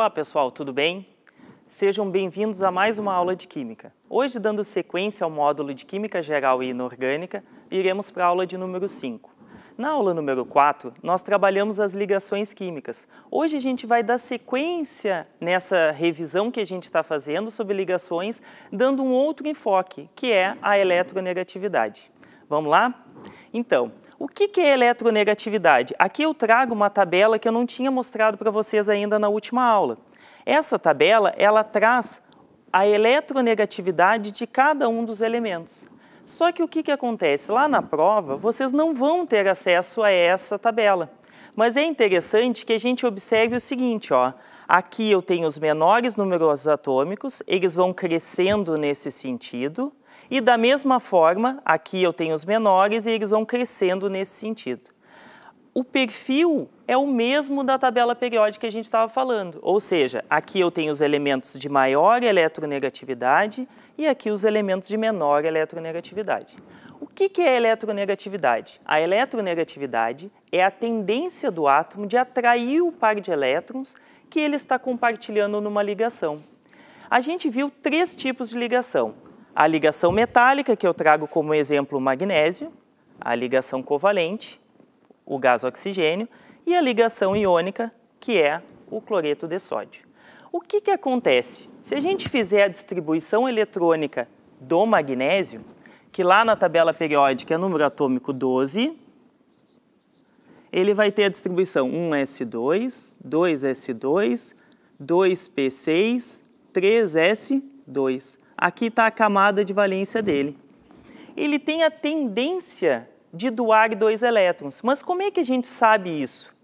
Olá pessoal, tudo bem? Sejam bem-vindos a mais uma aula de Química. Hoje, dando sequência ao módulo de Química Geral e Inorgânica, iremos para a aula de número 5. Na aula número 4, nós trabalhamos as ligações químicas. Hoje a gente vai dar sequência nessa revisão que a gente está fazendo sobre ligações, dando um outro enfoque, que é a eletronegatividade. Vamos lá? Então, o que é eletronegatividade? Aqui eu trago uma tabela que eu não tinha mostrado para vocês ainda na última aula. Essa tabela, ela traz a eletronegatividade de cada um dos elementos. Só que o que, que acontece? Lá na prova, vocês não vão ter acesso a essa tabela. Mas é interessante que a gente observe o seguinte, ó. Aqui eu tenho os menores números atômicos, eles vão crescendo nesse sentido, e da mesma forma, aqui eu tenho os menores e eles vão crescendo nesse sentido. O perfil é o mesmo da tabela periódica que a gente estava falando, ou seja, aqui eu tenho os elementos de maior eletronegatividade e aqui os elementos de menor eletronegatividade. O que é a eletronegatividade? A eletronegatividade é a tendência do átomo de atrair o par de elétrons que ele está compartilhando numa ligação. A gente viu três tipos de ligação a ligação metálica, que eu trago como exemplo o magnésio, a ligação covalente, o gás oxigênio, e a ligação iônica, que é o cloreto de sódio. O que, que acontece? Se a gente fizer a distribuição eletrônica do magnésio, que lá na tabela periódica é número atômico 12, ele vai ter a distribuição 1s2, 2s2, 2p6, 3s2. Aqui está a camada de valência dele. Ele tem a tendência de doar dois elétrons. Mas como é que a gente sabe isso?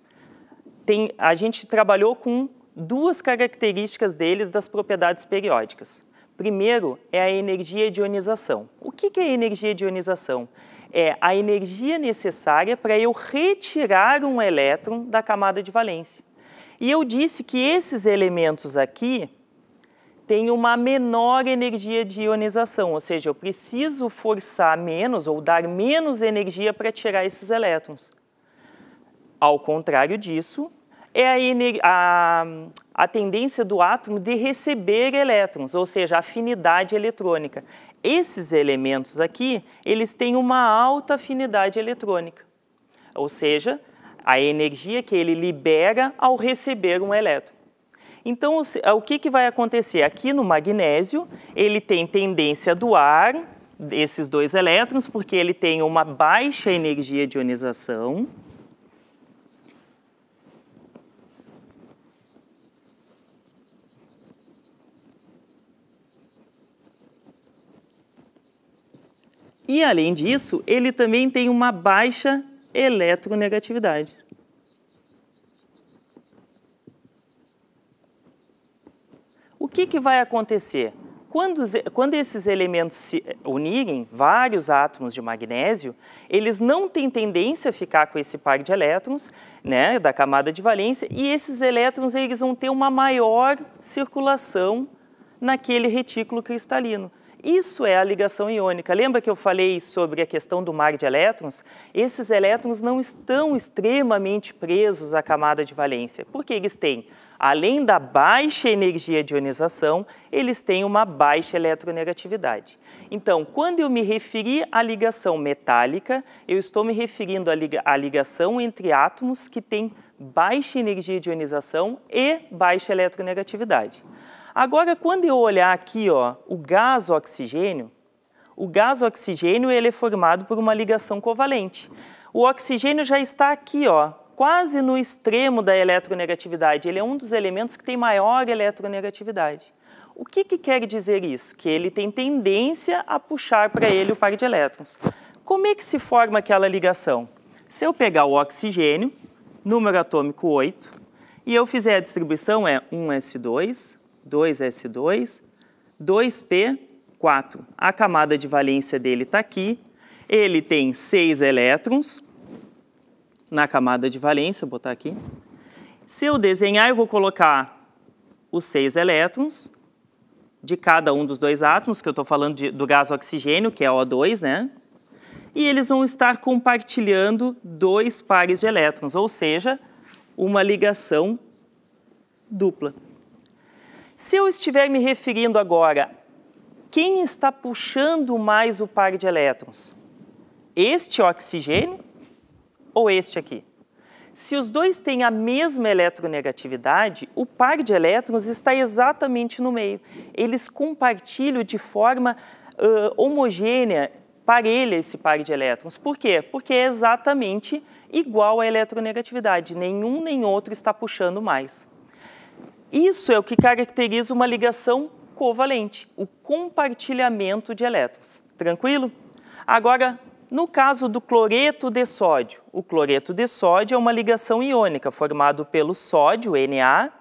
Tem, a gente trabalhou com duas características deles das propriedades periódicas. Primeiro é a energia de ionização. O que é energia de ionização? É a energia necessária para eu retirar um elétron da camada de valência. E eu disse que esses elementos aqui, tem uma menor energia de ionização, ou seja, eu preciso forçar menos ou dar menos energia para tirar esses elétrons. Ao contrário disso, é a, a, a, tendência do átomo de receber elétrons, ou seja, a afinidade eletrônica. Esses elementos aqui, eles têm uma alta afinidade eletrônica, ou seja, a energia que ele libera ao receber um elétron. Então, ah, o que, que vai acontecer? Aqui no magnésio, ele tem tendência do ar, esses dois elétrons, porque ele tem uma baixa energia de ionização. E, além disso, ele também tem uma baixa eletronegatividade. O que, que vai acontecer? Quando, quando, esses elementos se unirem, vários átomos de magnésio, eles não têm tendência a ficar com esse par de elétrons, né, da camada de valência, e esses elétrons eles vão ter uma maior circulação naquele retículo cristalino. Isso é a ligação iônica. Lembra que eu falei sobre a questão do mar de elétrons? Esses elétrons não estão extremamente presos à camada de valência, porque eles têm além da baixa energia de ionização, eles têm uma baixa eletronegatividade. Então, quando eu me referir à ligação metálica, eu estou me referindo à ligação entre átomos que têm baixa energia de ionização e baixa eletronegatividade. Agora, quando eu olhar aqui ó, o gás oxigênio, o gás oxigênio ele é formado por uma ligação covalente. O oxigênio já está aqui ó, quase no extremo da eletronegatividade. Ele é um dos elementos que tem maior eletronegatividade. O que, que quer dizer isso? Que ele tem tendência a puxar para ele o par de elétrons. Como é que se forma aquela ligação? Se eu pegar o oxigênio, número atômico 8, e eu fizer a distribuição é 1s2, 2s2, 2p, 4. A camada de valência dele está aqui. Ele tem 6 elétrons, na camada de valência, botar aqui. Se eu desenhar, eu vou colocar os seis elétrons de cada um dos dois átomos, que eu estou falando de, do gás oxigênio, que é O2, né? E eles vão estar compartilhando dois pares de elétrons, ou seja, uma ligação dupla. Se eu estiver me referindo agora, quem está puxando mais o par de elétrons? Este oxigênio ou este aqui. Se os dois têm a mesma eletronegatividade, o par de elétrons está exatamente no meio. Eles compartilham de forma uh, homogênea, parelha esse par de elétrons. Por quê? Porque é exatamente igual à eletronegatividade. Nenhum nem outro está puxando mais. Isso é o que caracteriza uma ligação covalente, o compartilhamento de elétrons. Tranquilo? Agora, no caso do cloreto de sódio, o cloreto de sódio é uma ligação iônica formado pelo sódio, Na,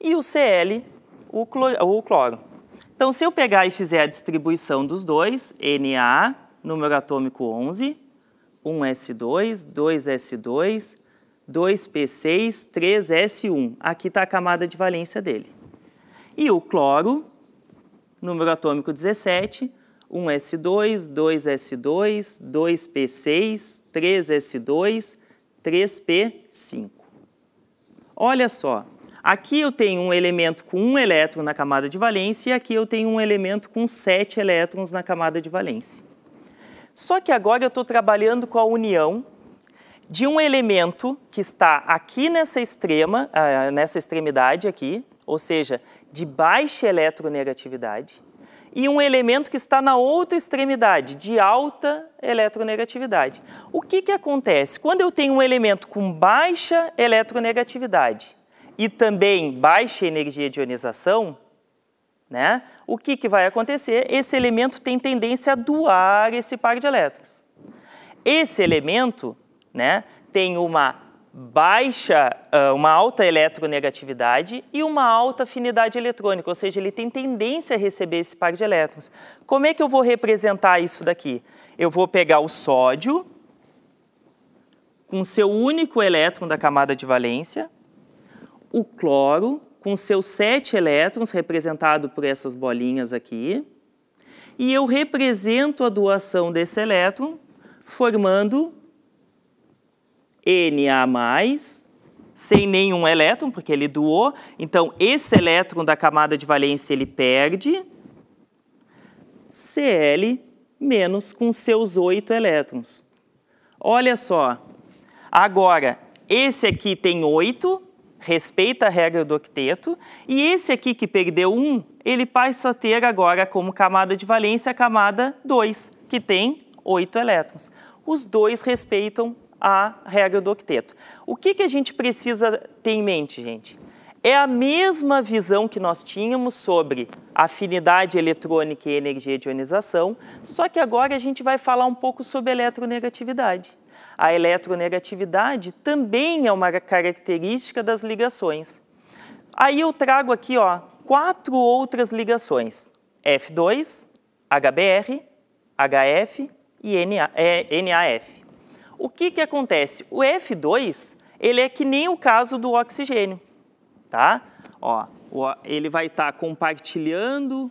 e o Cl, o, o cloro. Então, se eu pegar e fizer a distribuição dos dois, Na, número atômico 11, 1S2, 2S2, 2P6, 3S1. Aqui está a camada de valência dele. E o cloro, número atômico 17, 1S2, 2S2, 2P6, 3S2, 3P5. Olha só, aqui eu tenho um elemento com um elétron na camada de valência e aqui eu tenho um elemento com sete elétrons na camada de valência. Só que agora eu estou trabalhando com a união de um elemento que está aqui nessa extrema, ah, nessa extremidade aqui, ou seja, de baixa eletronegatividade, e um elemento que está na outra extremidade, de alta eletronegatividade. O que, que acontece? Quando eu tenho um elemento com baixa eletronegatividade e também baixa energia de ionização, né, o que, que vai acontecer? Esse elemento tem tendência a doar esse par de elétrons. Esse elemento né, tem uma baixa, ah, uma alta eletronegatividade e uma alta afinidade eletrônica, ou seja, ele tem tendência a receber esse par de elétrons. Como é que eu vou representar isso daqui? Eu vou pegar o sódio com seu único elétron da camada de valência, o cloro com seus sete elétrons, representado por essas bolinhas aqui, e eu represento a doação desse elétron formando na+, sem nenhum elétron, porque ele doou. Então, esse elétron da camada de valência ele perde. Cl menos com seus oito elétrons. Olha só. Agora, esse aqui tem oito, respeita a regra do octeto, e esse aqui que perdeu um, ele passa a ter agora como camada de valência a camada 2, que tem oito elétrons. Os dois respeitam a regra do octeto. O que, que a gente precisa ter em mente, gente? É a mesma visão que nós tínhamos sobre afinidade eletrônica e energia de ionização, só que agora a gente vai falar um pouco sobre eletronegatividade. A eletronegatividade também é uma característica das ligações. Aí eu trago aqui ó, quatro outras ligações: F2, HBR, HF e NAF. É, o que, que acontece? O F2 ele é que nem o caso do oxigênio, tá? Ó, ele vai estar tá compartilhando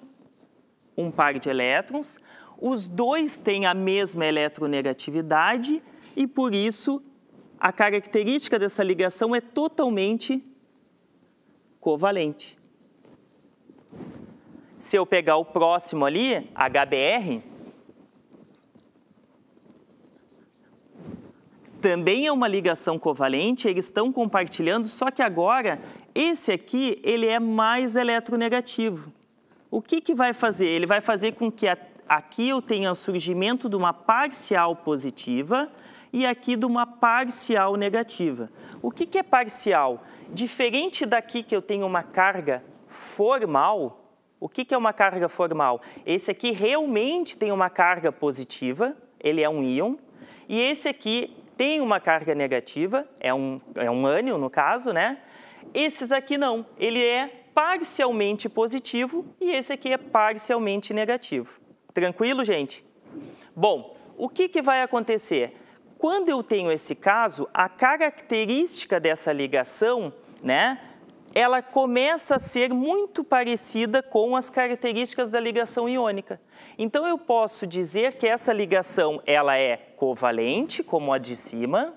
um par de elétrons, os dois têm a mesma eletronegatividade e, por isso, a característica dessa ligação é totalmente covalente. Se eu pegar o próximo ali, HBr, também é uma ligação covalente, eles estão compartilhando, só que agora esse aqui ele é mais eletronegativo. O que, que vai fazer? Ele vai fazer com que a, aqui eu tenha o surgimento de uma parcial positiva e aqui de uma parcial negativa. O que, que é parcial? Diferente daqui que eu tenho uma carga formal, o que, que é uma carga formal? Esse aqui realmente tem uma carga positiva, ele é um íon, e esse aqui tem uma carga negativa, é um, é um ânion no caso, né? Esses aqui não, ele é parcialmente positivo e esse aqui é parcialmente negativo. Tranquilo, gente? Bom, o que, que vai acontecer? Quando eu tenho esse caso, a característica dessa ligação, né? Ela começa a ser muito parecida com as características da ligação iônica. Então eu posso dizer que essa ligação ela é covalente, como a de cima,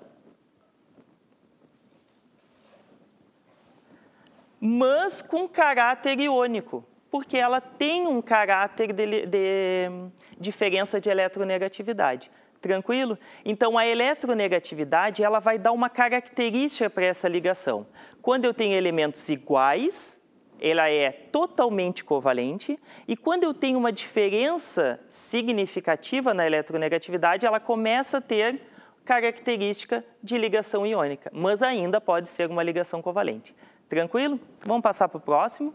mas com caráter iônico, porque ela tem um caráter de, de diferença de eletronegatividade. Tranquilo? Então, a eletronegatividade ela vai dar uma característica para essa ligação. Quando eu tenho elementos iguais, ela é totalmente covalente e quando eu tenho uma diferença significativa na eletronegatividade, ela começa a ter característica de ligação iônica, mas ainda pode ser uma ligação covalente. Tranquilo? Vamos passar para o próximo.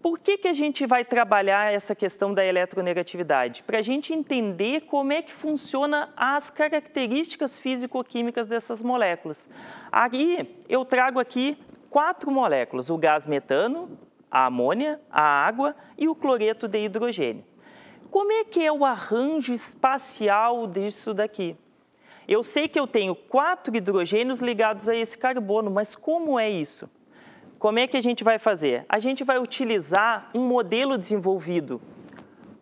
Por que, que a gente vai trabalhar essa questão da eletronegatividade? Para a gente entender como é que funciona as características físico-químicas dessas moléculas. Aí eu trago aqui quatro moléculas, o gás metano, a amônia, a água e o cloreto de hidrogênio. Como é que é o arranjo espacial disso daqui? Eu sei que eu tenho quatro hidrogênios ligados a esse carbono, mas como é isso? Como é que a gente vai fazer? A gente vai utilizar um modelo desenvolvido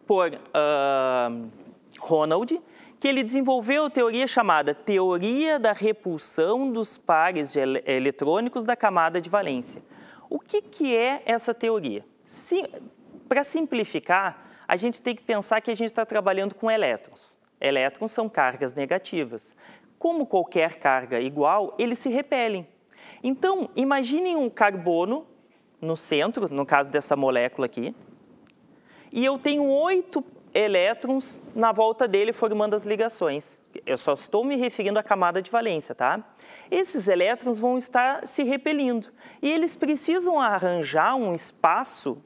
por uh, Ronald, que ele desenvolveu a teoria chamada Teoria da Repulsão dos Pares Eletrônicos da Camada de Valência. O que, que é essa teoria? Sim, Para simplificar, a gente tem que pensar que a gente está trabalhando com elétrons. Elétrons são cargas negativas. Como qualquer carga igual, eles se repelem. Então, imaginem um carbono no centro, no caso dessa molécula aqui, e eu tenho oito elétrons na volta dele formando as ligações. Eu só estou me referindo à camada de valência, tá? Esses elétrons vão estar se repelindo e eles precisam arranjar um espaço,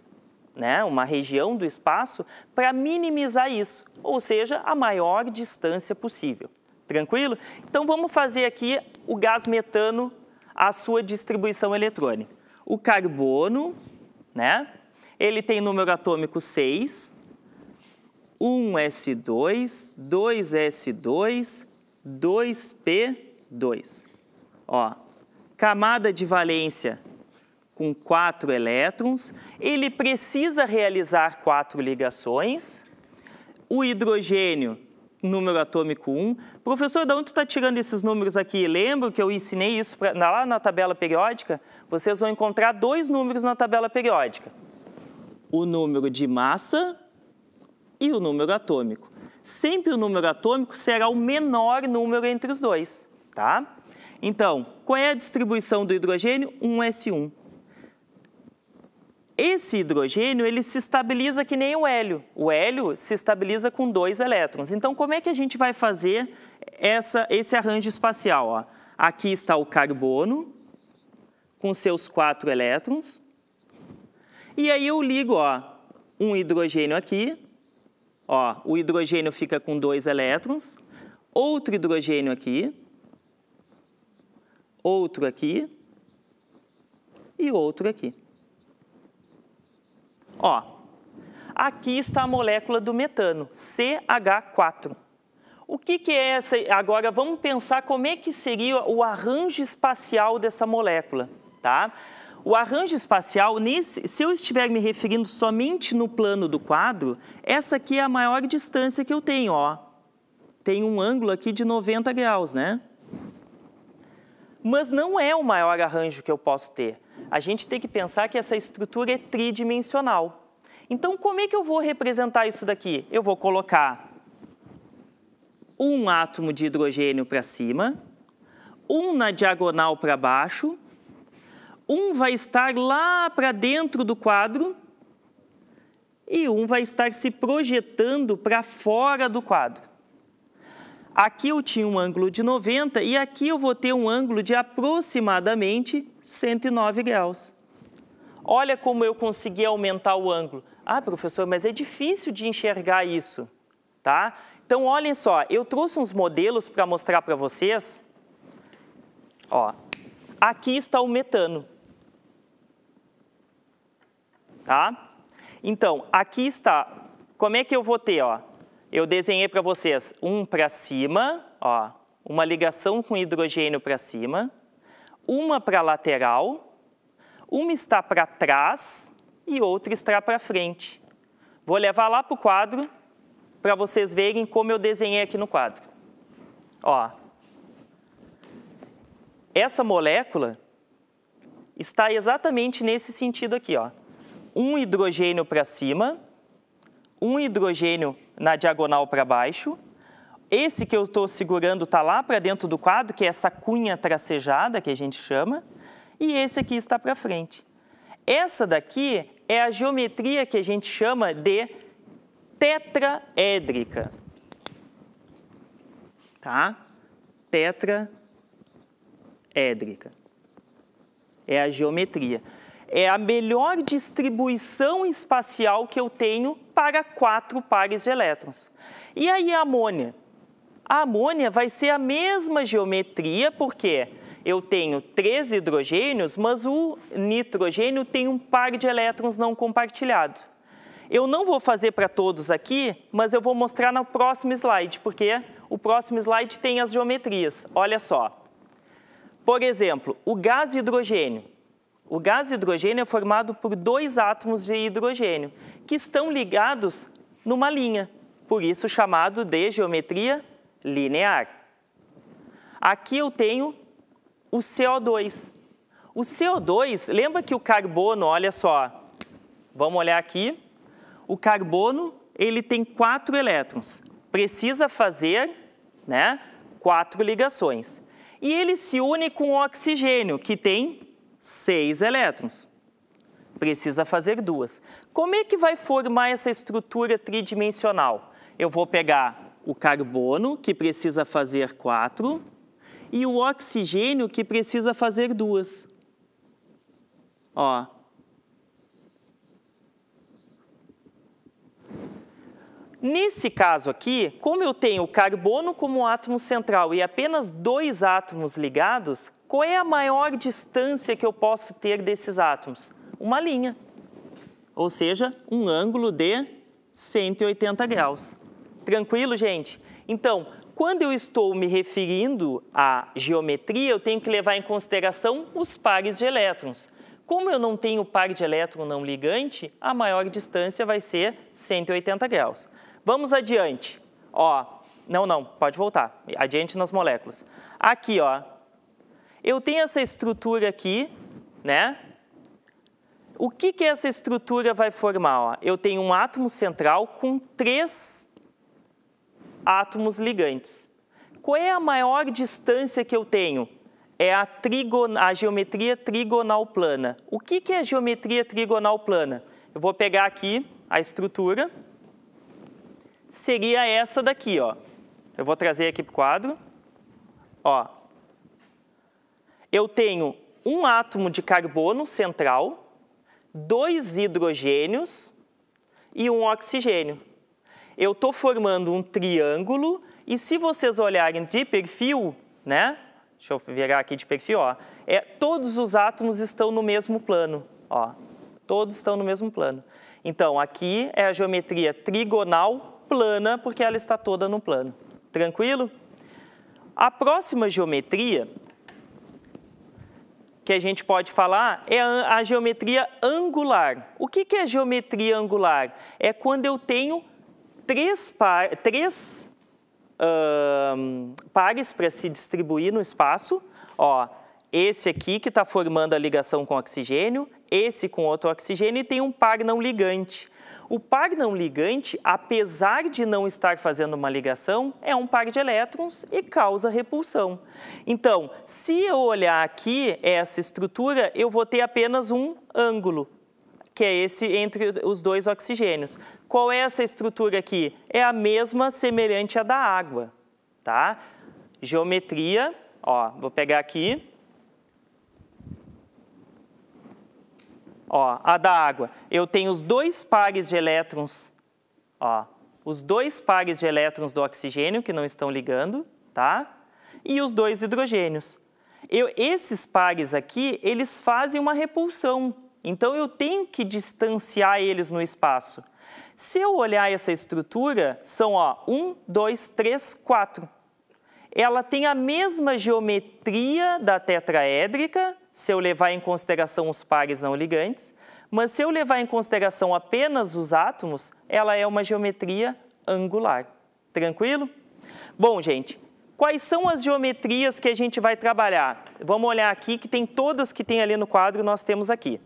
né, uma região do espaço para minimizar isso, ou seja, a maior distância possível. Tranquilo? Então vamos fazer aqui o gás metano a sua distribuição eletrônica. O carbono, né? Ele tem número atômico 6, 1S2, 2S2, 2P2. Ó, camada de valência com quatro elétrons, ele precisa realizar quatro ligações. O hidrogênio, número atômico 1. Professor, de onde está tirando esses números aqui? Lembro que eu ensinei isso pra, lá na tabela periódica. Vocês vão encontrar dois números na tabela periódica. O número de massa e o número atômico. Sempre o número atômico será o menor número entre os dois, tá? Então, qual é a distribuição do hidrogênio? 1s1. Esse hidrogênio, ele se estabiliza que nem o hélio. O hélio se estabiliza com dois elétrons. Então, como é que a gente vai fazer essa, esse arranjo espacial? Ó? Aqui está o carbono, com seus quatro elétrons. E aí eu ligo ó, um hidrogênio aqui, Ó, o hidrogênio fica com dois elétrons, outro hidrogênio aqui, outro aqui e outro aqui. Ó, aqui está a molécula do metano, CH4. O que, que é essa? Agora vamos pensar como é que seria o arranjo espacial dessa molécula, tá? O arranjo espacial, nesse, se eu estiver me referindo somente no plano do quadro, essa aqui é a maior distância que eu tenho, ó. Tem um ângulo aqui de 90 graus, né? Mas não é o maior arranjo que eu posso ter. A gente tem que pensar que essa estrutura é tridimensional. Então, como é que eu vou representar isso daqui? Eu vou colocar um átomo de hidrogênio para cima, um na diagonal para baixo um vai estar lá para dentro do quadro e um vai estar se projetando para fora do quadro. Aqui eu tinha um ângulo de 90 e aqui eu vou ter um ângulo de aproximadamente 109 graus. Olha como eu consegui aumentar o ângulo. Ah, professor, mas é difícil de enxergar isso, tá? Então, olhem só, eu trouxe uns modelos para mostrar para vocês. Ó, aqui está o metano. Tá? Então, aqui está. Como é que eu vou ter? Ó? Eu desenhei para vocês um para cima, ó, uma ligação com hidrogênio para cima, uma para a lateral, uma está para trás e outra está para frente. Vou levar lá para o quadro para vocês verem como eu desenhei aqui no quadro. Ó, essa molécula está exatamente nesse sentido aqui, ó um hidrogênio para cima, um hidrogênio na diagonal para baixo. Esse que eu estou segurando está lá para dentro do quadro, que é essa cunha tracejada que a gente chama, e esse aqui está para frente. Essa daqui é a geometria que a gente chama de tetraédrica. Tá? Tetraédrica. É a geometria é a melhor distribuição espacial que eu tenho para quatro pares de elétrons. E aí a amônia? A amônia vai ser a mesma geometria, porque eu tenho três hidrogênios, mas o nitrogênio tem um par de elétrons não compartilhado. Eu não vou fazer para todos aqui, mas eu vou mostrar no próximo slide, porque o próximo slide tem as geometrias. Olha só. Por exemplo, o gás hidrogênio. O gás hidrogênio é formado por dois átomos de hidrogênio, que estão ligados numa linha, por isso chamado de geometria linear. Aqui eu tenho o CO2. O CO2, lembra que o carbono, olha só, vamos olhar aqui, o carbono ele tem quatro elétrons, precisa fazer né, quatro ligações. E ele se une com o oxigênio, que tem seis elétrons. Precisa fazer duas. Como é que vai formar essa estrutura tridimensional? Eu vou pegar o carbono, que precisa fazer quatro, e o oxigênio, que precisa fazer duas. Ó. Nesse caso aqui, como eu tenho o carbono como átomo central e apenas dois átomos ligados, qual é a maior distância que eu posso ter desses átomos? Uma linha, ou seja, um ângulo de 180 graus. Tranquilo, gente? Então, quando eu estou me referindo à geometria, eu tenho que levar em consideração os pares de elétrons. Como eu não tenho par de elétron não ligante, a maior distância vai ser 180 graus. Vamos adiante. Ó, não, não, pode voltar. Adiante nas moléculas. Aqui, ó, eu tenho essa estrutura aqui, né? O que, que essa estrutura vai formar? Ó? Eu tenho um átomo central com três átomos ligantes. Qual é a maior distância que eu tenho? É a, trigona, a geometria trigonal plana. O que, que é a geometria trigonal plana? Eu vou pegar aqui a estrutura. Seria essa daqui, ó. Eu vou trazer aqui para o quadro. Ó, eu tenho um átomo de carbono central, dois hidrogênios e um oxigênio. Eu estou formando um triângulo e se vocês olharem de perfil, né? Deixa eu virar aqui de perfil, ó. É, todos os átomos estão no mesmo plano, ó. Todos estão no mesmo plano. Então, aqui é a geometria trigonal plana, porque ela está toda no plano. Tranquilo? A próxima geometria que a gente pode falar é a geometria angular. O que é geometria angular? É quando eu tenho três, par, três pares para se distribuir no espaço. Ó, esse aqui que está formando a ligação com oxigênio, esse com outro oxigênio e tem um par não ligante. O par não ligante, apesar de não estar fazendo uma ligação, é um par de elétrons e causa repulsão. Então, se eu olhar aqui essa estrutura, eu vou ter apenas um ângulo, que é esse entre os dois oxigênios. Qual é essa estrutura aqui? É a mesma semelhante à da água, tá? Geometria, ó, vou pegar aqui, Ó, a da água, eu tenho os dois pares de elétrons, ó, os dois pares de elétrons do oxigênio que não estão ligando, tá? E os dois hidrogênios. Eu, esses pares aqui, eles fazem uma repulsão. Então eu tenho que distanciar eles no espaço. Se eu olhar essa estrutura, são ó, um dois três quatro Ela tem a mesma geometria da tetraédrica, se eu levar em consideração os pares não ligantes, mas se eu levar em consideração apenas os átomos, ela é uma geometria angular. Tranquilo? Bom, gente, quais são as geometrias que a gente vai trabalhar? Vamos olhar aqui, que tem todas que tem ali no quadro, nós temos aqui.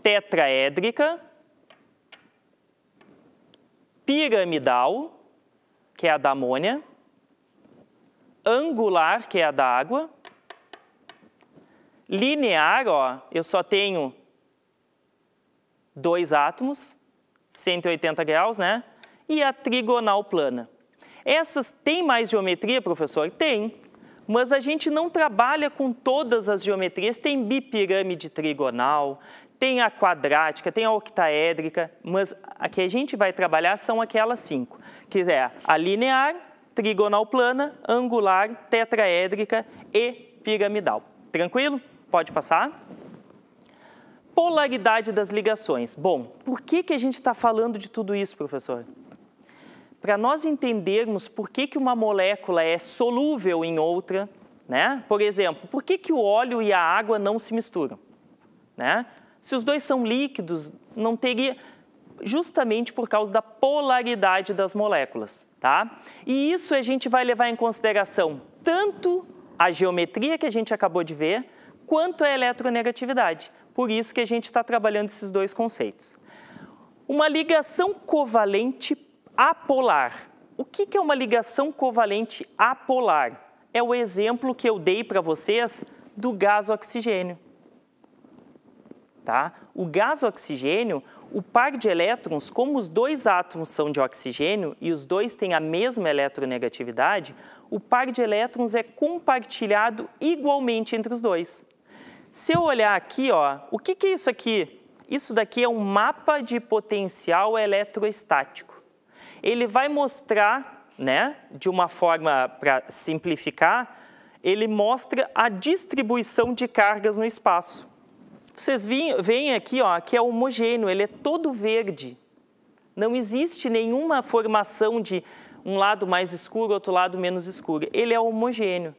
Tetraédrica, piramidal, que é a da amônia, angular, que é a da água, linear, ó, eu só tenho dois átomos, 180 graus, né? E a trigonal plana. Essas têm mais geometria, professor? Tem, mas a gente não trabalha com todas as geometrias. Tem bipirâmide trigonal, tem a quadrática, tem a octaédrica, mas a que a gente vai trabalhar são aquelas cinco, que é a linear, trigonal plana, angular, tetraédrica e piramidal. Tranquilo? Pode passar. Polaridade das ligações. Bom, por que, que a gente está falando de tudo isso, professor? Para nós entendermos por que, que uma molécula é solúvel em outra, né? Por exemplo, por que, que o óleo e a água não se misturam? Né? Se os dois são líquidos, não teria justamente por causa da polaridade das moléculas, tá? E isso a gente vai levar em consideração tanto a geometria que a gente acabou de ver, quanto a é eletronegatividade. Por isso que a gente está trabalhando esses dois conceitos. Uma ligação covalente apolar. O que, que é uma ligação covalente apolar? É o exemplo que eu dei para vocês do gás oxigênio. Tá? O gás oxigênio, o par de elétrons, como os dois átomos são de oxigênio e os dois têm a mesma eletronegatividade, o par de elétrons é compartilhado igualmente entre os dois. Se eu olhar aqui, ó, o que, que é isso aqui? Isso daqui é um mapa de potencial eletroestático. Ele vai mostrar, né, de uma forma para simplificar, ele mostra a distribuição de cargas no espaço. Vocês veem aqui, ó, que é homogêneo, ele é todo verde. Não existe nenhuma formação de um lado mais escuro, outro lado menos escuro. Ele é homogêneo.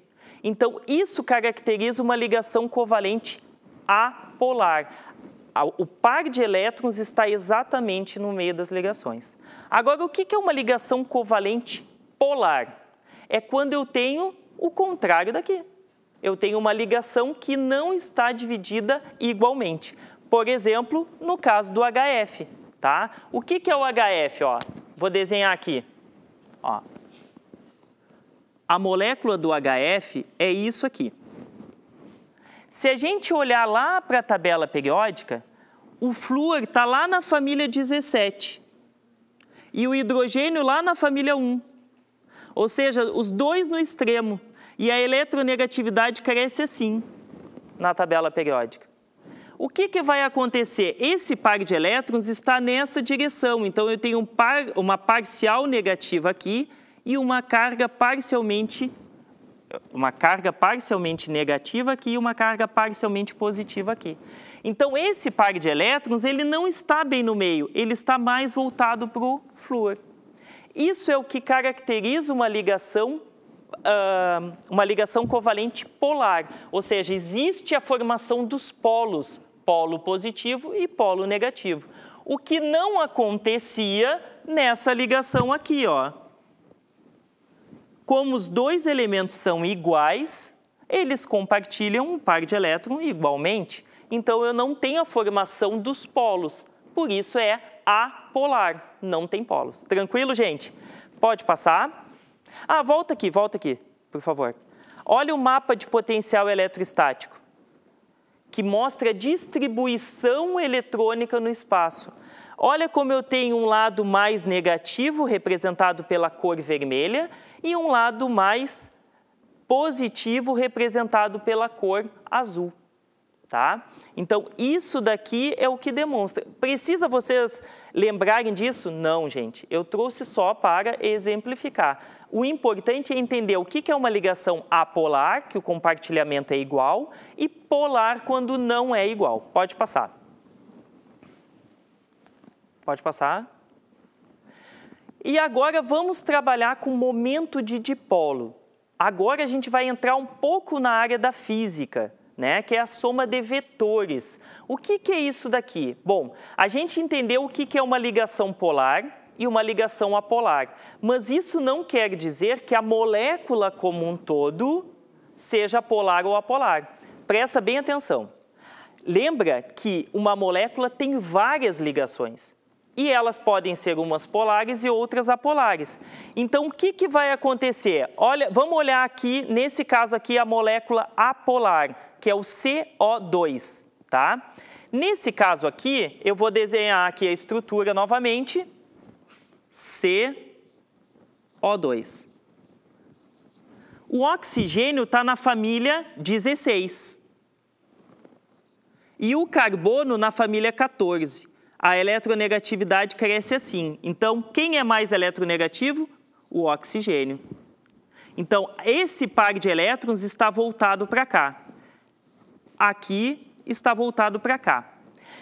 Então, isso caracteriza uma ligação covalente apolar. O par de elétrons está exatamente no meio das ligações. Agora, o que é uma ligação covalente polar? É quando eu tenho o contrário daqui. Eu tenho uma ligação que não está dividida igualmente. Por exemplo, no caso do HF. Tá? O que é o HF? Ó, vou desenhar aqui. Ó, a molécula do HF é isso aqui. Se a gente olhar lá para a tabela periódica, o flúor está lá na família 17 e o hidrogênio lá na família 1. Ou seja, os dois no extremo. E a eletronegatividade cresce assim na tabela periódica. O que, que vai acontecer? Esse par de elétrons está nessa direção. Então, eu tenho um par, uma parcial negativa aqui e uma carga parcialmente uma carga parcialmente negativa aqui e uma carga parcialmente positiva aqui. Então, esse par de elétrons, ele não está bem no meio, ele está mais voltado para o flúor. Isso é o que caracteriza uma ligação, ah, uma ligação covalente polar, ou seja, existe a formação dos polos, polo positivo e polo negativo. O que não acontecia nessa ligação aqui, ó como os dois elementos são iguais, eles compartilham um par de elétron igualmente. Então eu não tenho a formação dos polos, por isso é apolar, não tem polos. Tranquilo, gente? Pode passar? Ah, volta aqui, volta aqui, por favor. Olha o mapa de potencial eletrostático, que mostra a distribuição eletrônica no espaço. Olha como eu tenho um lado mais negativo, representado pela cor vermelha, e um lado mais positivo representado pela cor azul. Tá? Então, isso daqui é o que demonstra. Precisa vocês lembrarem disso? Não, gente. Eu trouxe só para exemplificar. O importante é entender o que é uma ligação apolar, que o compartilhamento é igual, e polar quando não é igual. Pode passar. Pode passar. E agora vamos trabalhar com o momento de dipolo. Agora a gente vai entrar um pouco na área da física, né, que é a soma de vetores. O que, que é isso daqui? Bom, a gente entendeu o que, que é uma ligação polar, e uma ligação apolar. Mas isso não quer dizer que a molécula como um todo seja polar ou apolar. Presta bem atenção. Lembra que uma molécula tem várias ligações e elas podem ser umas polares e outras apolares. Então, o que, que vai acontecer? Olha, vamos olhar aqui, nesse caso aqui, a molécula apolar, que é o CO2, tá? Nesse caso aqui, eu vou desenhar aqui a estrutura novamente, CO2. O oxigênio está na família 16 e o carbono na família 14 a eletronegatividade cresce assim. Então, quem é mais eletronegativo? O oxigênio. Então, esse par de elétrons está voltado para cá. Aqui está voltado para cá.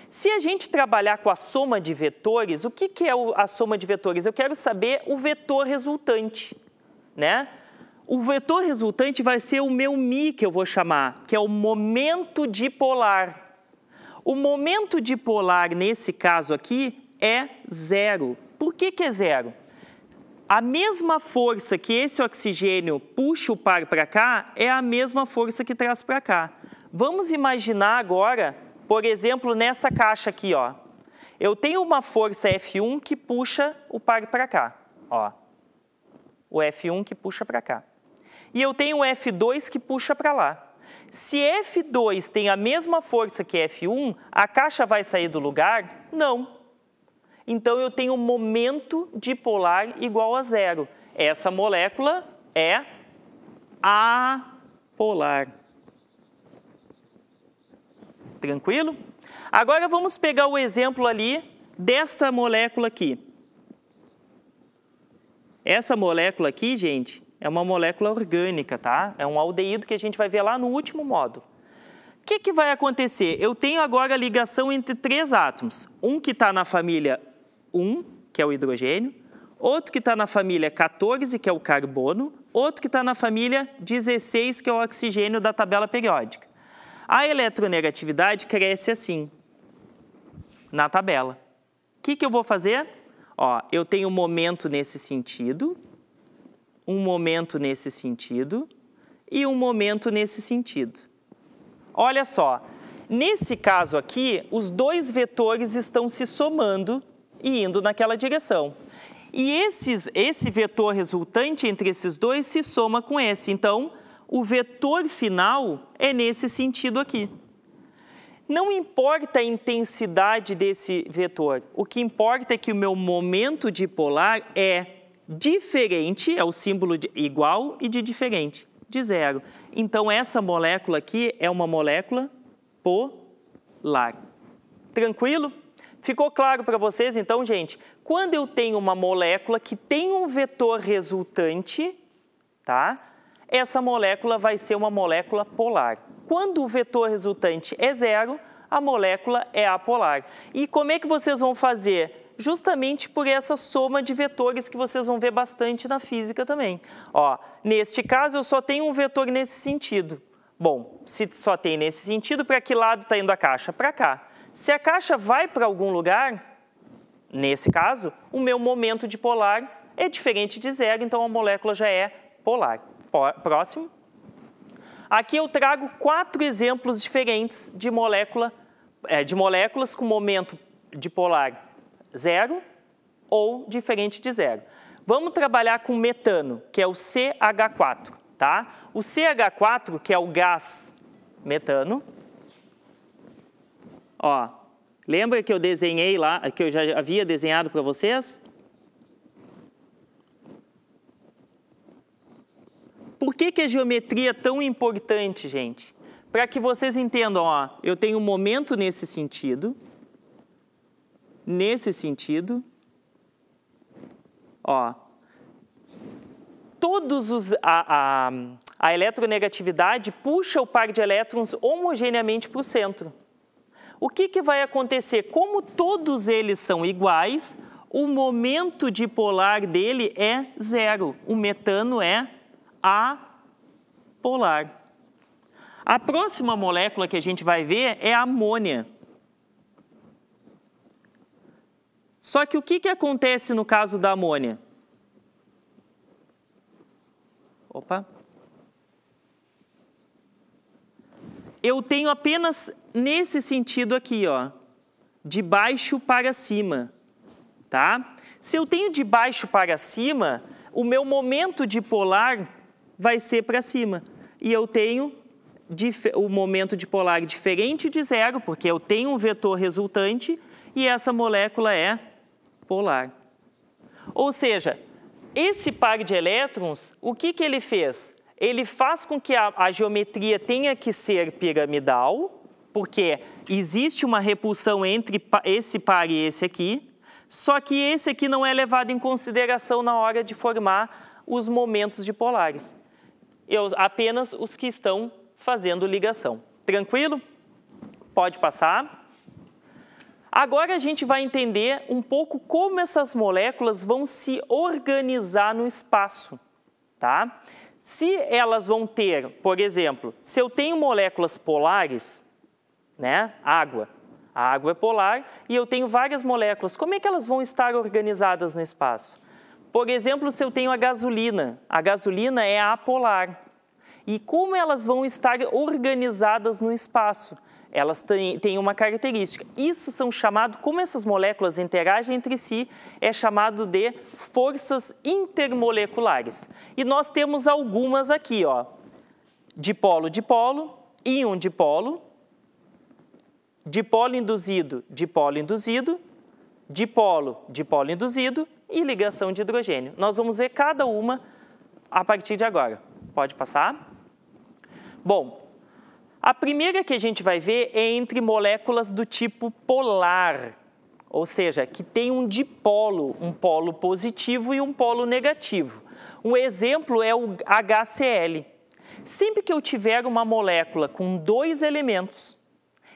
Se a gente trabalhar com a soma de vetores, o que, que é a soma de vetores? Eu quero saber o vetor resultante, né? O vetor resultante vai ser o meu mi, que eu vou chamar, que é o momento dipolar. O momento dipolar, nesse caso aqui, é zero. Por que, que é zero? A mesma força que esse oxigênio puxa o par para cá é a mesma força que traz para cá. Vamos imaginar agora, por exemplo, nessa caixa aqui, ó. Eu tenho uma força F1 que puxa o par para cá, ó. O F1 que puxa para cá. E eu tenho o F2 que puxa para lá se F2 tem a mesma força que F1, a caixa vai sair do lugar? Não. Então eu tenho momento dipolar igual a zero. Essa molécula é apolar. Tranquilo? Agora vamos pegar o exemplo ali desta molécula aqui. Essa molécula aqui, gente, é uma molécula orgânica, tá? É um aldeído que a gente vai ver lá no último módulo. O que, que vai acontecer? Eu tenho agora a ligação entre três átomos. Um que está na família 1, que é o hidrogênio, outro que está na família 14, que é o carbono, outro que está na família 16, que é o oxigênio da tabela periódica. A eletronegatividade cresce assim, na tabela. O que, que eu vou fazer? Ó, eu tenho momento nesse sentido, um momento nesse sentido e um momento nesse sentido. Olha só, nesse caso aqui, os dois vetores estão se somando e indo naquela direção. E esses, esse vetor resultante entre esses dois se soma com esse. Então, o vetor final é nesse sentido aqui. Não importa a intensidade desse vetor, o que importa é que o meu momento dipolar é Diferente é o símbolo de igual e de diferente, de zero. Então, essa molécula aqui é uma molécula polar. Tranquilo? Ficou claro para vocês, então, gente? Quando eu tenho uma molécula que tem um vetor resultante, tá? Essa molécula vai ser uma molécula polar. Quando o vetor resultante é zero, a molécula é apolar. E como é que vocês vão fazer justamente por essa soma de vetores que vocês vão ver bastante na física também. Ó, neste caso, eu só tenho um vetor nesse sentido. Bom, se só tem nesse sentido, para que lado está indo a caixa? Para cá. Se a caixa vai para algum lugar, nesse caso, o meu momento dipolar é diferente de zero, então a molécula já é polar. Próximo. Aqui eu trago quatro exemplos diferentes de, molécula, é, de moléculas com momento dipolar zero ou diferente de zero. Vamos trabalhar com metano, que é o CH4, tá? O CH4, que é o gás metano, ó, lembra que eu desenhei lá, que eu já havia desenhado para vocês? Por que, que a geometria é tão importante, gente? Para que vocês entendam, ó, eu tenho um momento nesse sentido, nesse sentido, ó, todos os, a, a, a eletronegatividade puxa o par de elétrons homogeneamente para o centro. O que, que vai acontecer? Como todos eles são iguais, o momento dipolar dele é zero. O metano é apolar. A próxima molécula que a gente vai ver é a amônia. Só que o que, que acontece no caso da amônia? Opa. Eu tenho apenas nesse sentido aqui, ó, de baixo para cima, tá? Se eu tenho de baixo para cima, o meu momento dipolar vai ser para cima. E eu tenho o momento dipolar diferente de zero, porque eu tenho um vetor resultante e essa molécula é polar. Ou seja, esse par de elétrons, o que, que ele fez? Ele faz com que a, a geometria tenha que ser piramidal, porque existe uma repulsão entre esse par e esse aqui, só que esse aqui não é levado em consideração na hora de formar os momentos dipolares. Eu, apenas os que estão fazendo ligação. Tranquilo? Pode passar. Agora a gente vai entender um pouco como essas moléculas vão se organizar no espaço, tá? Se elas vão ter, por exemplo, se eu tenho moléculas polares, né, água, a água é polar e eu tenho várias moléculas, como é que elas vão estar organizadas no espaço? Por exemplo, se eu tenho a gasolina, a gasolina é apolar. E como elas vão estar organizadas no espaço? elas têm, têm uma característica. Isso são chamados, como essas moléculas interagem entre si, é chamado de forças intermoleculares. E nós temos algumas aqui, ó, dipolo, dipolo, íon dipolo, dipolo induzido, dipolo induzido, dipolo, dipolo induzido e ligação de hidrogênio. Nós vamos ver cada uma a partir de agora. Pode passar? Bom, a primeira que a gente vai ver é entre moléculas do tipo polar, ou seja, que tem um dipolo, um polo positivo e um polo negativo. Um exemplo é o HCl. Sempre que eu tiver uma molécula com dois elementos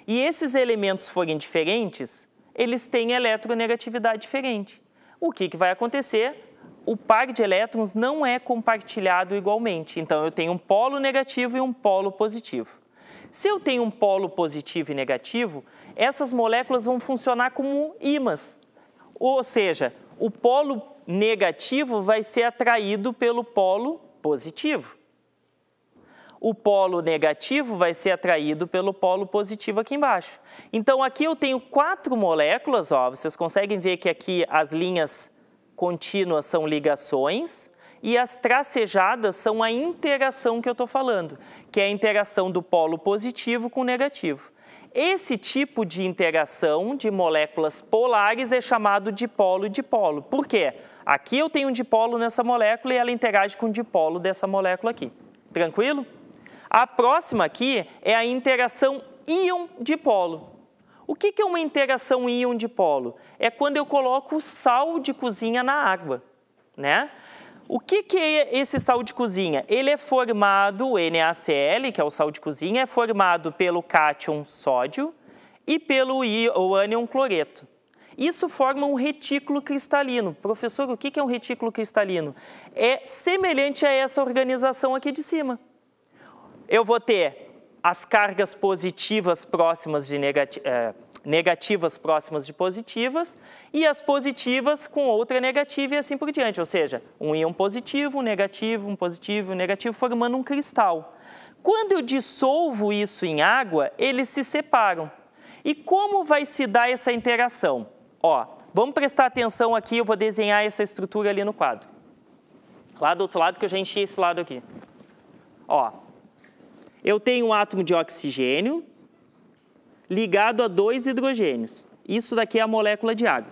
e esses elementos forem diferentes, eles têm eletronegatividade diferente. O que, que vai acontecer? o par de elétrons não é compartilhado igualmente. Então, eu tenho um polo negativo e um polo positivo. Se eu tenho um polo positivo e negativo, essas moléculas vão funcionar como ímãs. Ou seja, o polo negativo vai ser atraído pelo polo positivo. O polo negativo vai ser atraído pelo polo positivo aqui embaixo. Então, aqui eu tenho quatro moléculas, ó, vocês conseguem ver que aqui as linhas contínuas são ligações, e as tracejadas são a interação que eu estou falando, que é a interação do polo positivo com o negativo. Esse tipo de interação de moléculas polares é chamado dipolo-dipolo. Por quê? Aqui eu tenho um dipolo nessa molécula e ela interage com o dipolo dessa molécula aqui. Tranquilo? A próxima aqui é a interação íon-dipolo. O que é uma interação íon-dipolo? É quando eu coloco sal de cozinha na água, né? O que, que é esse sal de cozinha? Ele é formado, o NaCl, que é o sal de cozinha, é formado pelo cátion sódio e pelo ânion cloreto. Isso forma um retículo cristalino. Professor, o que é um retículo cristalino? É semelhante a essa organização aqui de cima. Eu vou ter as cargas positivas próximas de negativas. É eh, negativas próximas de positivas e as positivas com outra negativa e assim por diante. Ou seja, um íon positivo, um negativo, um positivo, um negativo, formando um cristal. Quando eu dissolvo isso em água, eles se separam. E como vai se dar essa interação? Ó, vamos prestar atenção aqui, eu vou desenhar essa estrutura ali no quadro. Lá do outro lado, que eu já enchi esse lado aqui. Ó, eu tenho um átomo de oxigênio, ligado a dois hidrogênios. Isso daqui é a molécula de água.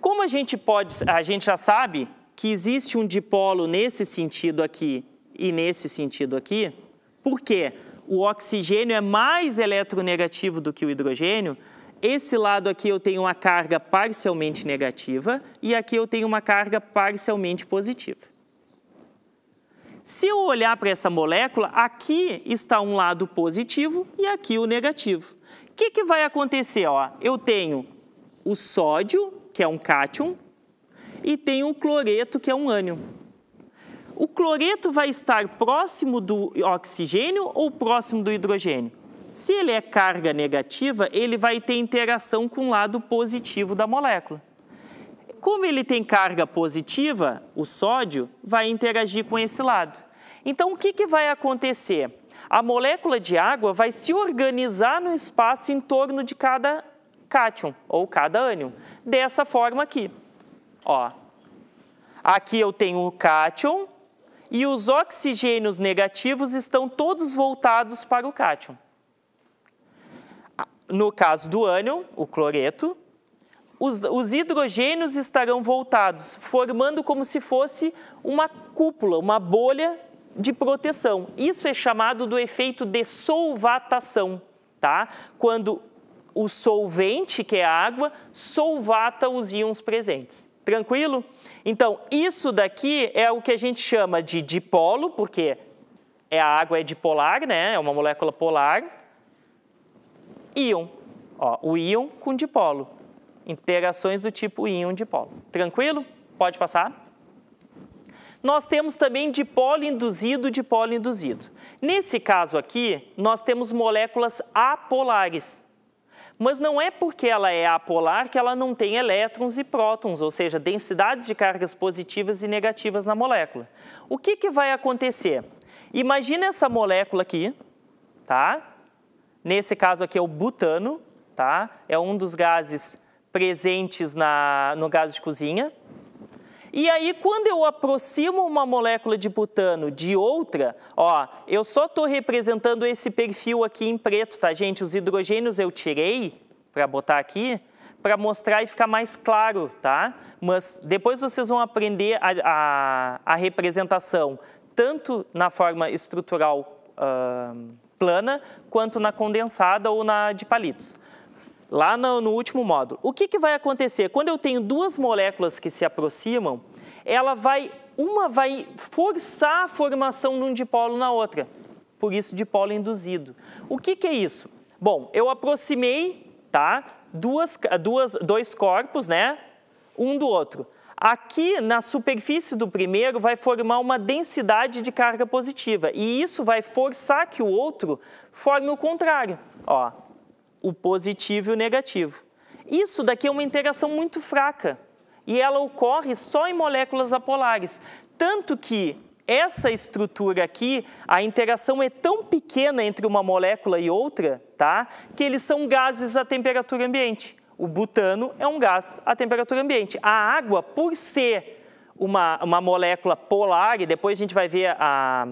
Como a gente pode, a gente já sabe que existe um dipolo nesse sentido aqui e nesse sentido aqui, porque o oxigênio é mais eletronegativo do que o hidrogênio, esse lado aqui eu tenho uma carga parcialmente negativa e aqui eu tenho uma carga parcialmente positiva. Se eu olhar para essa molécula, aqui está um lado positivo e aqui o negativo. O que, que vai acontecer? Ó, eu tenho o sódio, que é um cátion, e tenho o cloreto, que é um ânion. O cloreto vai estar próximo do oxigênio ou próximo do hidrogênio? Se ele é carga negativa, ele vai ter interação com o lado positivo da molécula. Como ele tem carga positiva, o sódio vai interagir com esse lado. Então, o que, que vai acontecer? a molécula de água vai se organizar no espaço em torno de cada cátion ou cada ânion. Dessa forma aqui. Ó. Aqui eu tenho o cátion e os oxigênios negativos estão todos voltados para o cátion. No caso do ânion, o cloreto, os, os, hidrogênios estarão voltados, formando como se fosse uma cúpula, uma bolha de proteção. Isso é chamado do efeito de solvatação, tá? Quando o solvente, que é a água, solvata os íons presentes. Tranquilo? Então, isso daqui é o que a gente chama de dipolo, porque é a água é dipolar, né? É uma molécula polar. Íon. Ó, o íon com dipolo. Interações do tipo íon dipolo. Tranquilo? Pode passar. Nós temos também dipolo induzido e dipolo induzido. Nesse caso aqui, nós temos moléculas apolares. Mas não é porque ela é apolar que ela não tem elétrons e prótons, ou seja, densidades de cargas positivas e negativas na molécula. O que, que vai acontecer? Imagina essa molécula aqui, tá? Nesse caso aqui é o butano, tá? É um dos gases presentes na, no gás de cozinha. E aí, quando eu aproximo uma molécula de butano de outra, ó, eu só estou representando esse perfil aqui em preto, tá, gente? Os hidrogênios eu tirei para botar aqui, para mostrar e ficar mais claro, tá? Mas depois vocês vão aprender a, a, a representação, tanto na forma estrutural uh, plana, quanto na condensada ou na de palitos lá no, no último módulo. O que, que vai acontecer? Quando eu tenho duas moléculas que se aproximam, ela vai, uma vai forçar a formação de um dipolo na outra, por isso dipolo induzido. O que, que é isso? Bom, eu aproximei, tá? Duas, duas, dois corpos, né? Um do outro. Aqui na superfície do primeiro vai formar uma densidade de carga positiva e isso vai forçar que o outro forme o contrário. Ó, o positivo e o negativo. Isso daqui é uma interação muito fraca e ela ocorre só em moléculas apolares. Tanto que essa estrutura aqui, a interação é tão pequena entre uma molécula e outra, tá? Que eles são gases à temperatura ambiente. O butano é um gás à temperatura ambiente. A água, por ser uma, uma molécula polar, e depois a gente vai ver a,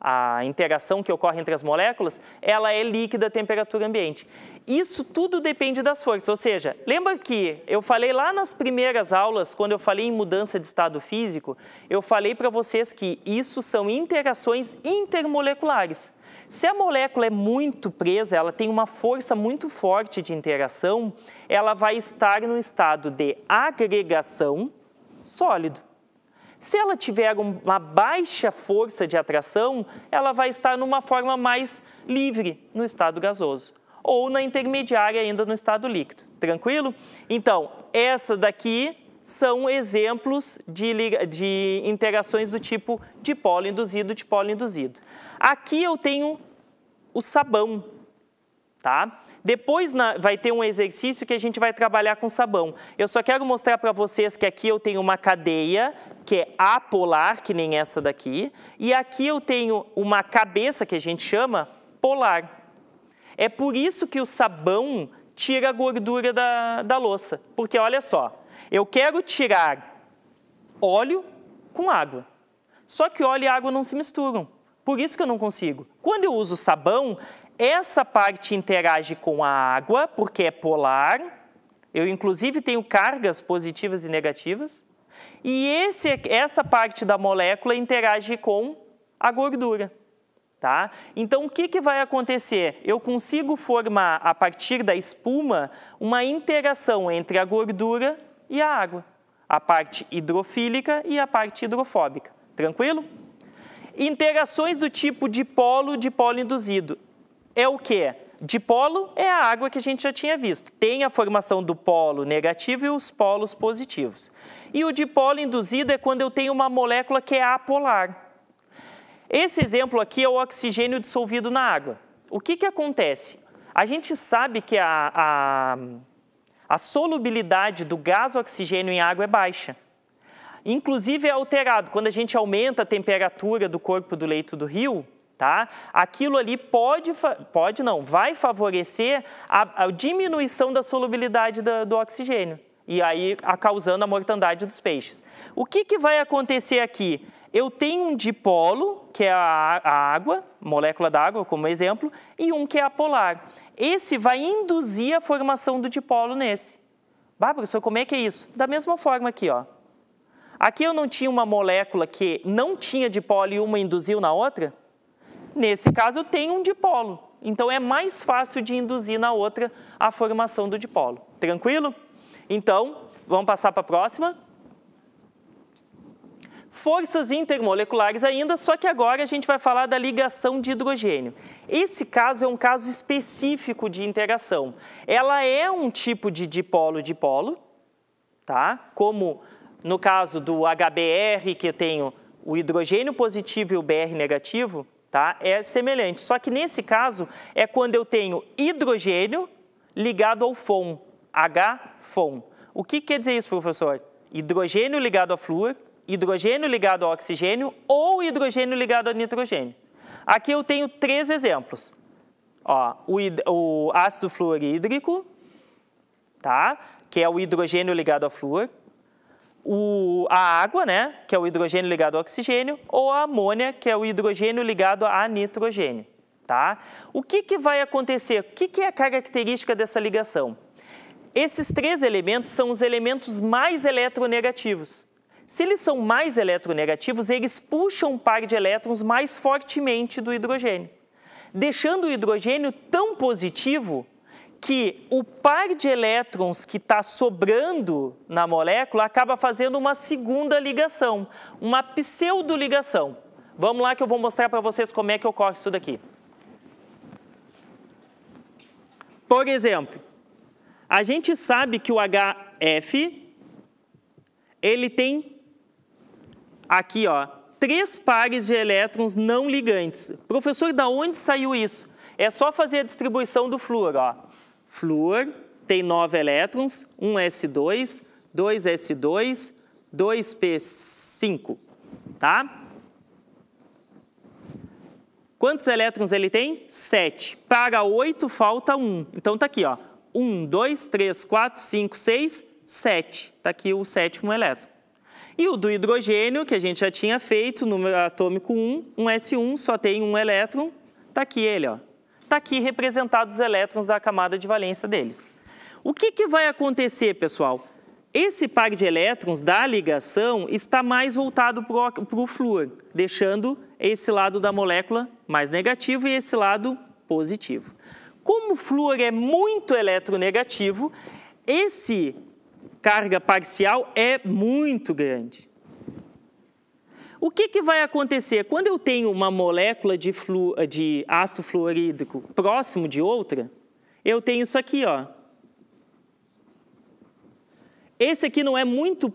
a interação que ocorre entre as moléculas, ela é líquida à temperatura ambiente. Isso tudo depende das forças, ou seja, lembra que eu falei lá nas primeiras aulas, quando eu falei em mudança de estado físico, eu falei para vocês que isso são interações intermoleculares. Se a molécula é muito presa, ela tem uma força muito forte de interação, ela vai estar no estado de agregação sólido. Se ela tiver uma baixa força de atração, ela vai estar numa forma mais livre, no estado gasoso ou na intermediária ainda no estado líquido. Tranquilo? Então, essas daqui são exemplos de, de interações do tipo dipolo induzido, dipolo induzido. Aqui eu tenho o sabão, tá? Depois na, vai ter um exercício que a gente vai trabalhar com sabão. Eu só quero mostrar para vocês que aqui eu tenho uma cadeia que é apolar, que nem essa daqui, e aqui eu tenho uma cabeça que a gente chama polar. É por isso que o sabão tira a gordura da, da louça. Porque olha só, eu quero tirar óleo com água. Só que óleo e água não se misturam. Por isso que eu não consigo. Quando eu uso sabão, essa parte interage com a água, porque é polar. Eu, inclusive, tenho cargas positivas e negativas. E esse, essa parte da molécula interage com a gordura. Tá? Então, o que, que vai acontecer? Eu consigo formar, a partir da espuma, uma interação entre a gordura e a água, a parte hidrofílica e a parte hidrofóbica. Tranquilo? Interações do tipo dipolo-dipolo induzido. É o que? Dipolo é a água que a gente já tinha visto. Tem a formação do polo negativo e os polos positivos. E o dipolo induzido é quando eu tenho uma molécula que é apolar. Esse exemplo aqui é o oxigênio dissolvido na água. O que, que acontece? A gente sabe que a, a, a solubilidade do gás oxigênio em água é baixa. Inclusive é alterado. Quando a gente aumenta a temperatura do corpo do leito do rio, tá? aquilo ali pode, pode não, vai favorecer a, a diminuição da solubilidade do, do oxigênio e aí a causando a mortandade dos peixes. O que, que vai acontecer aqui? eu tenho um dipolo, que é a, a água, molécula d'água como exemplo, e um que é apolar. Esse vai induzir a formação do dipolo nesse. Bah, professor, como é que é isso? Da mesma forma aqui, ó. Aqui eu não tinha uma molécula que não tinha dipolo e uma induziu na outra? Nesse caso, eu tenho um dipolo. Então, é mais fácil de induzir na outra a formação do dipolo. Tranquilo? Então, vamos passar para a próxima forças intermoleculares ainda, só que agora a gente vai falar da ligação de hidrogênio. Esse caso é um caso específico de interação. Ela é um tipo de dipolo-dipolo, tá? Como no caso do HBr, que eu tenho o hidrogênio positivo e o Br negativo, tá? É semelhante, só que nesse caso é quando eu tenho hidrogênio ligado ao fon, H-fon. O que quer dizer isso, professor? Hidrogênio ligado a flúor, hidrogênio ligado ao oxigênio ou hidrogênio ligado ao nitrogênio. Aqui eu tenho três exemplos. Ó, o, o ácido fluorídrico, tá? que é o hidrogênio ligado ao flúor, o, a água, né? que é o hidrogênio ligado ao oxigênio, ou a amônia, que é o hidrogênio ligado a nitrogênio. Tá? O que, que vai acontecer? O que, que é a característica dessa ligação? Esses três elementos são os elementos mais eletronegativos. Se eles são mais eletronegativos, eles puxam um par de elétrons mais fortemente do hidrogênio, deixando o hidrogênio tão positivo que o par de elétrons que está sobrando na molécula acaba fazendo uma segunda ligação, uma pseudoligação. Vamos lá que eu vou mostrar para vocês como é que ocorre isso daqui. Por exemplo, a gente sabe que o HF ele tem aqui, ó, três pares de elétrons não ligantes. Professor, da onde saiu isso? É só fazer a distribuição do flúor, ó. Flúor tem nove elétrons, 1s2, 2s2, 2p5, tá? Quantos elétrons ele tem? 7. Para 8 falta 1. Então tá aqui, ó. 1, 2, 3, 4, 5, 6, 7. Tá aqui o sétimo elétron. E o do hidrogênio, que a gente já tinha feito, número atômico 1, um S1 só tem um elétron, está aqui ele, está aqui representados os elétrons da camada de valência deles. O que, que vai acontecer, pessoal? Esse par de elétrons da ligação está mais voltado para o flúor, deixando esse lado da molécula mais negativo e esse lado positivo. Como o flúor é muito eletronegativo, esse carga parcial é muito grande. O que, que, vai acontecer? Quando eu tenho uma molécula de, flu, de ácido fluorídrico próximo de outra, eu tenho isso aqui, ó. Esse aqui não é muito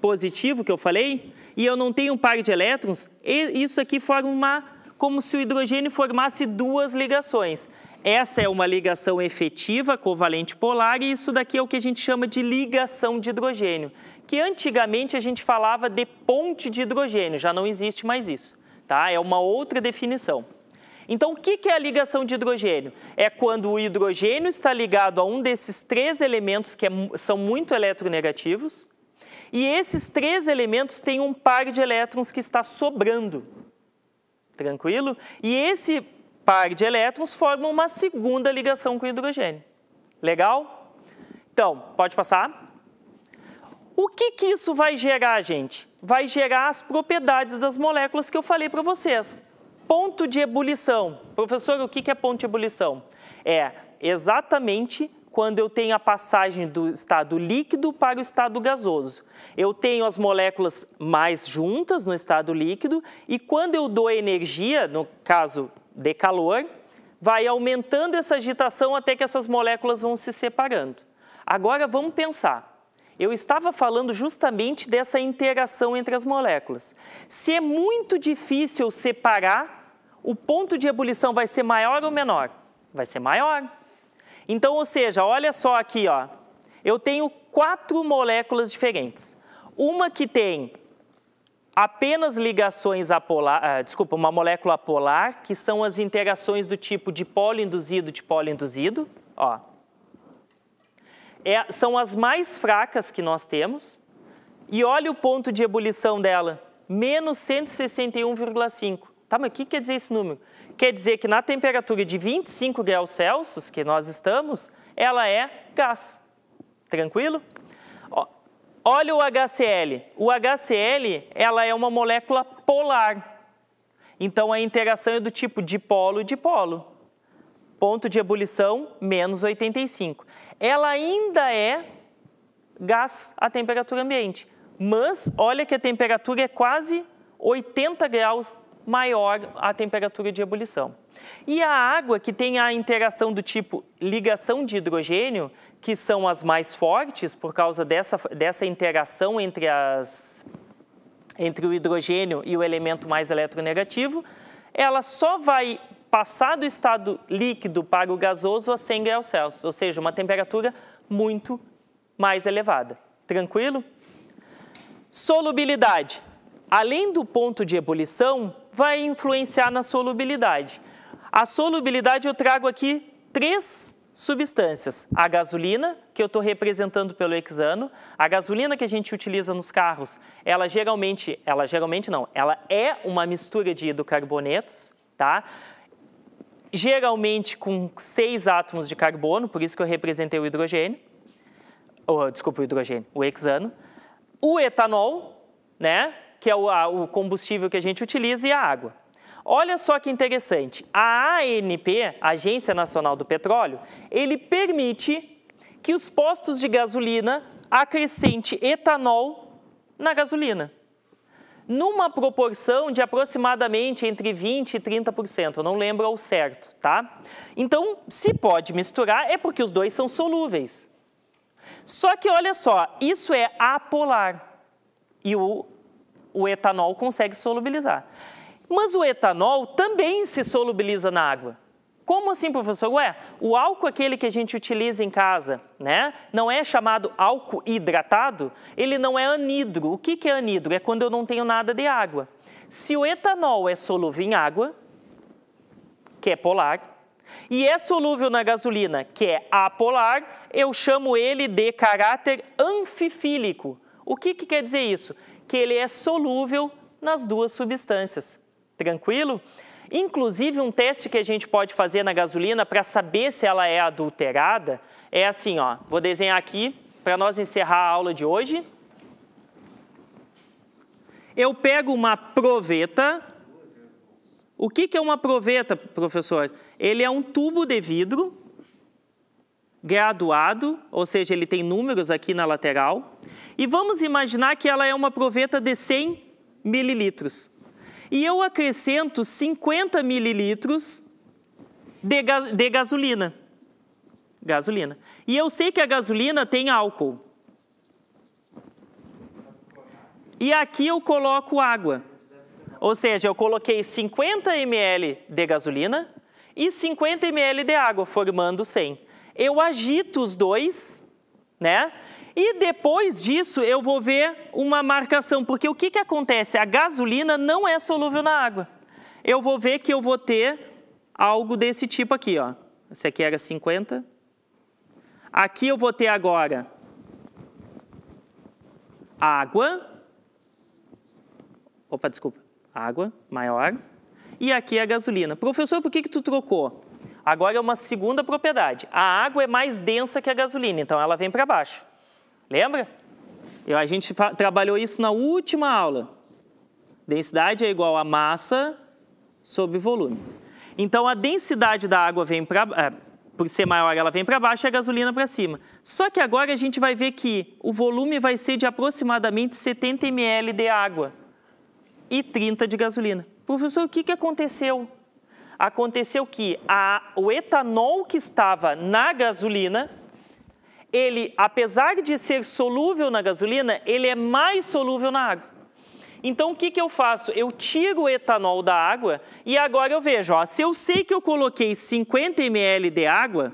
positivo, que eu falei, e eu não tenho um par de elétrons, isso aqui forma uma, como se o hidrogênio formasse duas ligações. Essa é uma ligação efetiva covalente polar e isso daqui é o que a gente chama de ligação de hidrogênio, que antigamente a gente falava de ponte de hidrogênio, já não existe mais isso, tá? É uma outra definição. Então, o que é a ligação de hidrogênio? É quando o hidrogênio está ligado a um desses três elementos que é são muito eletronegativos, e esses três elementos têm um par de elétrons que está sobrando. Tranquilo? E esse par de elétrons formam uma segunda ligação com o hidrogênio. Legal? Então, pode passar. O que, que isso vai gerar, gente? Vai gerar as propriedades das moléculas que eu falei para vocês. Ponto de ebulição. Professor, o que, que é ponto de ebulição? É exatamente quando eu tenho a passagem do estado líquido para o estado gasoso. Eu tenho as moléculas mais juntas no estado líquido e quando eu dou energia, no caso de calor, vai aumentando essa agitação até que essas moléculas vão se separando. Agora vamos pensar. Eu estava falando justamente dessa interação entre as moléculas. Se é muito difícil separar, o ponto de ebulição vai ser maior ou menor? Vai ser maior. Então, ou seja, olha só aqui, ó. Eu tenho quatro moléculas diferentes. Uma que tem apenas ligações apolar, ah, desculpa, uma molécula polar, que são as interações do tipo dipolo induzido, dipolo induzido, ó. É, são as mais fracas que nós temos. E olha o ponto de ebulição dela, menos 161,5. Tá, mas o que quer dizer esse número? Quer dizer que na temperatura de 25 graus Celsius que nós estamos, ela é gás. Tranquilo? Olha o HCl. O HCl ela é uma molécula polar. Então a interação é do tipo dipolo-dipolo. Ponto de ebulição menos 85. Ela ainda é gás à temperatura ambiente. Mas olha que a temperatura é quase 80 graus maior a temperatura de ebulição. E a água, que tem a interação do tipo ligação de hidrogênio, que são as mais fortes por causa dessa, dessa interação entre, as, entre o hidrogênio e o elemento mais eletronegativo, ela só vai passar do estado líquido para o gasoso a 100 graus Celsius, ou seja, uma temperatura muito mais elevada. Tranquilo? Solubilidade. Além do ponto de ebulição, vai influenciar na solubilidade. A solubilidade eu trago aqui três substâncias. A gasolina, que eu estou representando pelo hexano, a gasolina que a gente utiliza nos carros, ela geralmente, ela geralmente não, ela é uma mistura de hidrocarbonetos, tá? Geralmente com seis átomos de carbono, por isso que eu representei o hidrogênio, ou desculpa, o hidrogênio, o hexano. O etanol, né, que é o, a, o combustível que a gente utiliza, e a água. Olha só que interessante. A ANP, Agência Nacional do Petróleo, ele permite que os postos de gasolina acrescente etanol na gasolina, numa proporção de aproximadamente entre 20 e 30%, eu não lembro ao certo, tá? Então, se pode misturar é porque os dois são solúveis. Só que olha só, isso é apolar e o, o etanol consegue solubilizar. Mas o etanol também se solubiliza na água. Como assim, professor? Ué, o álcool é aquele que a gente utiliza em casa, né? Não é chamado álcool hidratado? Ele não é anidro. O que, que é anidro? É quando eu não tenho nada de água. Se o etanol é solúvel em água, que é polar, e é solúvel na gasolina, que é apolar, eu chamo ele de caráter anfifílico. O que, que quer dizer isso? Que ele é solúvel nas duas substâncias. Tranquilo? Inclusive, um teste que a gente pode fazer na gasolina para saber se ela é adulterada é assim, ó. Vou desenhar aqui para nós encerrar a aula de hoje. Eu pego uma proveta. O que, que é uma proveta, professor? Ele é um tubo de vidro graduado, ou seja, ele tem números aqui na lateral. E vamos imaginar que ela é uma proveta de 100 mililitros e eu acrescento 50 mililitros de, ga de gasolina. Gasolina. E eu sei que a gasolina tem álcool. E aqui eu coloco água. Ou seja, eu coloquei 50 ml de gasolina e 50 ml de água, formando 100. Eu agito os dois, né? E depois disso eu vou ver uma marcação, porque o que, que acontece? A gasolina não é solúvel na água. Eu vou ver que eu vou ter algo desse tipo aqui. Ó. Esse aqui era 50. Aqui eu vou ter agora água. Opa, desculpa. Água maior. E aqui a gasolina. Professor, por que, que tu trocou? Agora é uma segunda propriedade. A água é mais densa que a gasolina, então ela vem para baixo. Lembra? Eu, a gente trabalhou isso na última aula. Densidade é igual a massa sobre volume. Então, a densidade da água vem para... É, por ser maior, ela vem para baixo e a gasolina para cima. Só que agora a gente vai ver que o volume vai ser de aproximadamente 70 ml de água e 30 de gasolina. Professor, o que, que aconteceu? Aconteceu que a, o etanol que estava na gasolina ele, apesar de ser solúvel na gasolina, ele é mais solúvel na água. Então, o que, que eu faço? Eu tiro o etanol da água e agora eu vejo, ó, se eu sei que eu coloquei 50 ml de água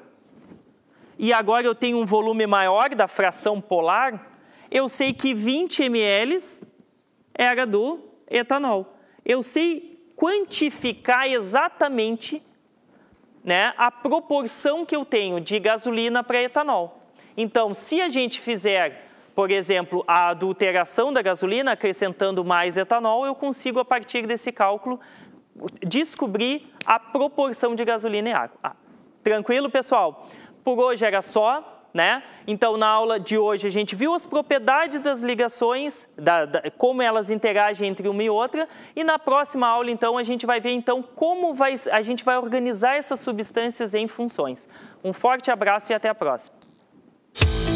e agora eu tenho um volume maior da fração polar, eu sei que 20 ml era do etanol. Eu sei quantificar exatamente né, a proporção que eu tenho de gasolina para etanol. Então, se a gente fizer, por exemplo, a adulteração da gasolina, acrescentando mais etanol, eu consigo, a partir desse cálculo, descobrir a proporção de gasolina e água. Ah, tranquilo, pessoal? Por hoje era só. Né? Então, na aula de hoje, a gente viu as propriedades das ligações, da, da, como elas interagem entre uma e outra, e na próxima aula, então, a gente vai ver então como vai, a gente vai organizar essas substâncias em funções. Um forte abraço e até a próxima. you